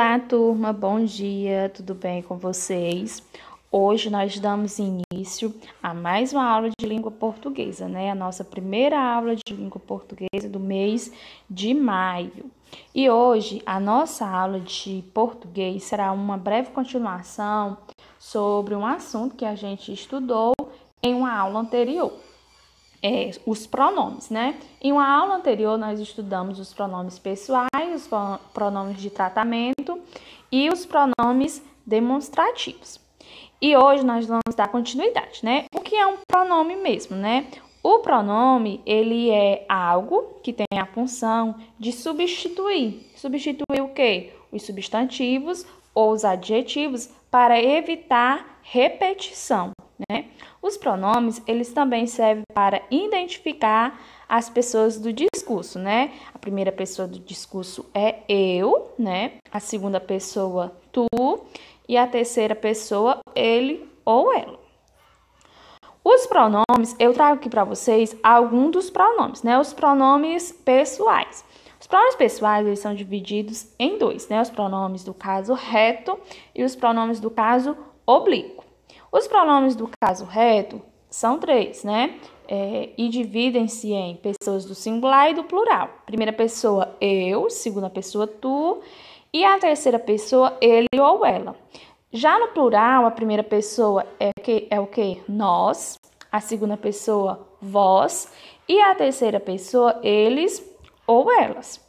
Olá, turma, bom dia, tudo bem com vocês? Hoje nós damos início a mais uma aula de língua portuguesa, né? A nossa primeira aula de língua portuguesa do mês de maio. E hoje a nossa aula de português será uma breve continuação sobre um assunto que a gente estudou em uma aula anterior é, os pronomes, né? Em uma aula anterior, nós estudamos os pronomes pessoais, os pronomes de tratamento e os pronomes demonstrativos. E hoje nós vamos dar continuidade, né? O que é um pronome mesmo, né? O pronome, ele é algo que tem a função de substituir. Substituir o quê? Os substantivos ou os adjetivos para evitar repetição. Né? Os pronomes, eles também servem para identificar as pessoas do discurso, né? A primeira pessoa do discurso é eu, né? A segunda pessoa, tu, e a terceira pessoa, ele ou ela. Os pronomes, eu trago aqui para vocês alguns dos pronomes, né? Os pronomes pessoais. Os pronomes pessoais, eles são divididos em dois, né? Os pronomes do caso reto e os pronomes do caso oblíquo. Os pronomes do caso reto são três, né? É, e dividem-se em pessoas do singular e do plural. Primeira pessoa, eu, segunda pessoa, tu, e a terceira pessoa, ele ou ela. Já no plural, a primeira pessoa é, que, é o que? Nós, a segunda pessoa, vós, e a terceira pessoa, eles ou elas.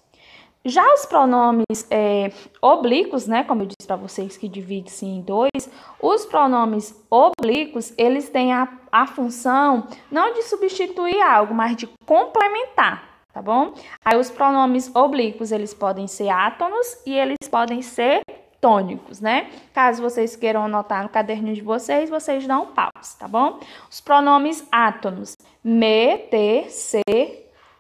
Já os pronomes é, oblíquos, né, como eu disse para vocês que divide-se em dois, os pronomes oblíquos, eles têm a, a função não de substituir algo, mas de complementar, tá bom? Aí os pronomes oblíquos, eles podem ser átonos e eles podem ser tônicos, né? Caso vocês queiram anotar no caderninho de vocês, vocês dão um pause, tá bom? Os pronomes átonos, me, te, se,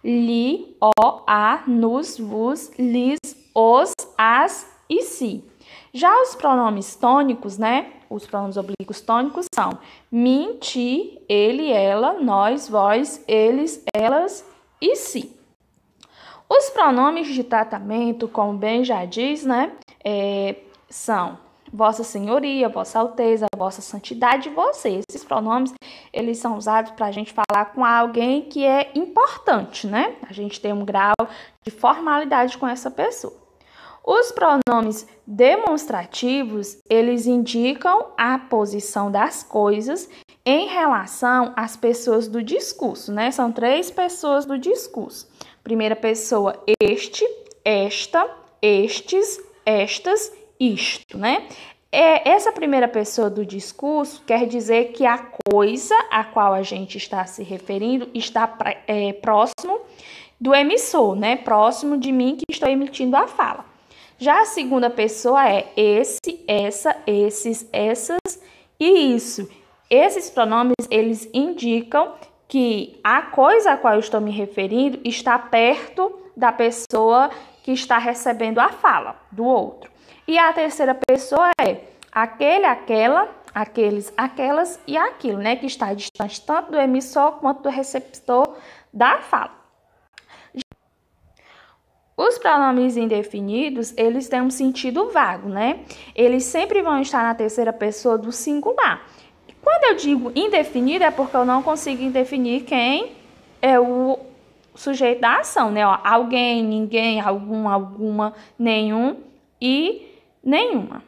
li, o, a, nos, vos, lis, os, as e si. Já os pronomes tônicos, né? Os pronomes oblíquos tônicos são mim, ti, ele, ela, nós, vós, eles, elas e si. Os pronomes de tratamento, como bem já diz, né? É, são Vossa Senhoria, Vossa Alteza, Vossa Santidade, vocês. Esses pronomes eles são usados para a gente falar com alguém que é importante, né? A gente tem um grau de formalidade com essa pessoa. Os pronomes demonstrativos, eles indicam a posição das coisas em relação às pessoas do discurso, né? São três pessoas do discurso. Primeira pessoa, este, esta, estes, estas, isto, né? É, essa primeira pessoa do discurso quer dizer que a coisa a qual a gente está se referindo está é, próximo do emissor, né? Próximo de mim que estou emitindo a fala. Já a segunda pessoa é esse, essa, esses, essas e isso. Esses pronomes eles indicam que a coisa a qual eu estou me referindo está perto da pessoa que está recebendo a fala do outro. E a terceira pessoa é aquele, aquela, aqueles, aquelas e aquilo, né? Que está distante tanto do emissor quanto do receptor da fala. Os pronomes indefinidos, eles têm um sentido vago, né? Eles sempre vão estar na terceira pessoa do singular. Quando eu digo indefinido, é porque eu não consigo definir quem é o sujeito da ação, né? Ó, alguém, ninguém, algum, alguma, nenhum e nenhuma.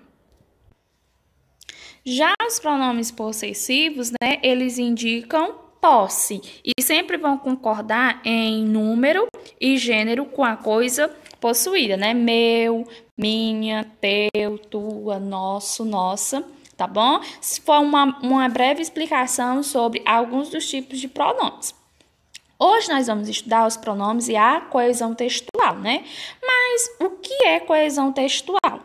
Já os pronomes possessivos, né, eles indicam posse e sempre vão concordar em número e gênero com a coisa possuída, né? Meu, minha, teu, tua, nosso, nossa, tá bom? Se for uma, uma breve explicação sobre alguns dos tipos de pronomes. Hoje nós vamos estudar os pronomes e a coesão textual, né? Mas o que é coesão textual?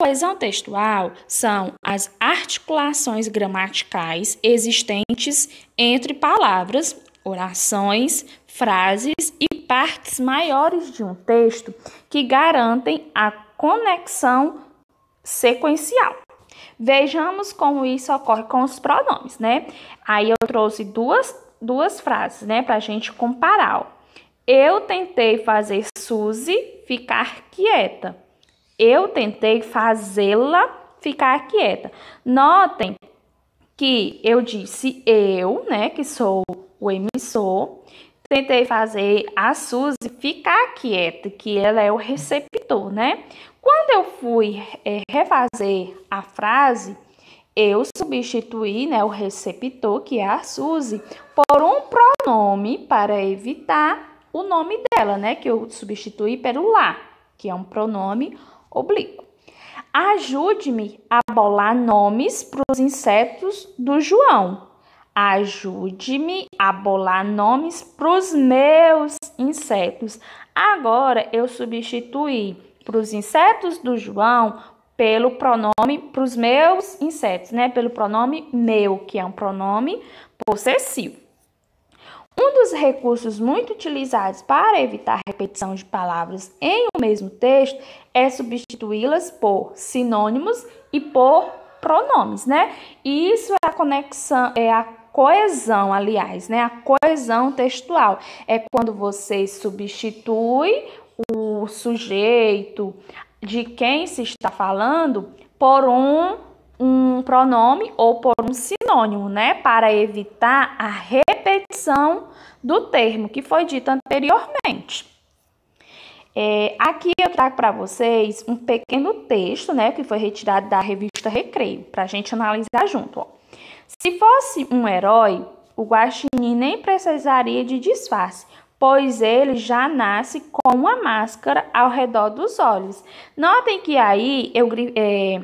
Coesão textual são as articulações gramaticais existentes entre palavras, orações, frases e partes maiores de um texto que garantem a conexão sequencial. Vejamos como isso ocorre com os pronomes, né? Aí eu trouxe duas duas frases, né, para a gente comparar. Eu tentei fazer Suzy ficar quieta. Eu tentei fazê-la ficar quieta. Notem que eu disse eu, né, que sou o emissor, tentei fazer a Suzy ficar quieta, que ela é o receptor, né? Quando eu fui é, refazer a frase, eu substituí né, o receptor, que é a Suzy, por um pronome para evitar o nome dela, né? Que eu substituí pelo lá, que é um pronome oblíquo. Ajude-me a bolar nomes para os insetos do João. Ajude-me a bolar nomes para os meus insetos. Agora eu substituí para os insetos do João pelo pronome para os meus insetos, né? Pelo pronome meu, que é um pronome possessivo. Um dos recursos muito utilizados para evitar repetição de palavras em um mesmo texto é substituí-las por sinônimos e por pronomes, né? E isso é a conexão, é a coesão, aliás, né? A coesão textual é quando você substitui o sujeito, de quem se está falando por um, um pronome ou por um sinônimo, né? Para evitar a repetição do termo que foi dito anteriormente. É, aqui eu trago para vocês um pequeno texto, né, que foi retirado da revista Recreio, para a gente analisar junto. Ó. Se fosse um herói, o guaxinim nem precisaria de disfarce, pois ele já nasce com uma máscara ao redor dos olhos. Notem que aí eu, é,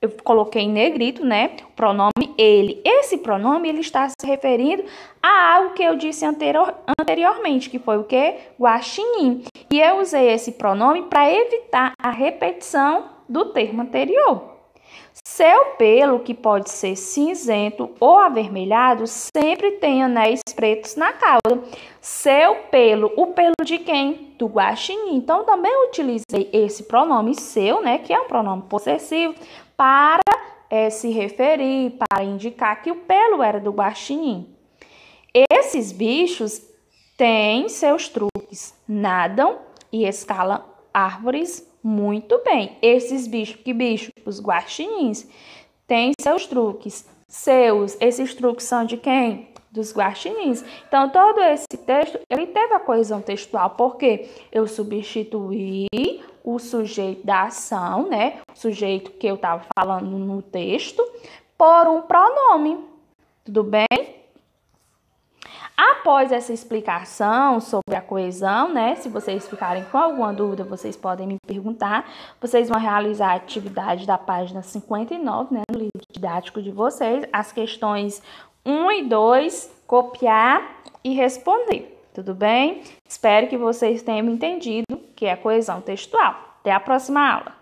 eu coloquei em negrito, né? O pronome ele. Esse pronome ele está se referindo a algo que eu disse anterior, anteriormente, que foi o quê? Guaxinim. E eu usei esse pronome para evitar a repetição do termo anterior. Seu pelo, que pode ser cinzento ou avermelhado, sempre tem anéis pretos na cauda. Seu pelo, o pelo de quem? Do guaxinim. Então, também utilizei esse pronome seu, né, que é um pronome possessivo, para é, se referir, para indicar que o pelo era do guaxinim. Esses bichos têm seus truques, nadam e escalam árvores? Muito bem. Esses bichos, que bicho, Os guaxinins. Têm seus truques. Seus, esses truques são de quem? Dos guaxinins. Então, todo esse texto, ele teve a coesão textual, porque eu substituí o sujeito da ação, né? O sujeito que eu estava falando no texto, por um pronome. Tudo bem? Após essa explicação sobre a coesão, né? Se vocês ficarem com alguma dúvida, vocês podem me perguntar. Vocês vão realizar a atividade da página 59, né? No livro didático de vocês, as questões 1 e 2, copiar e responder. Tudo bem? Espero que vocês tenham entendido que é a coesão textual. Até a próxima aula!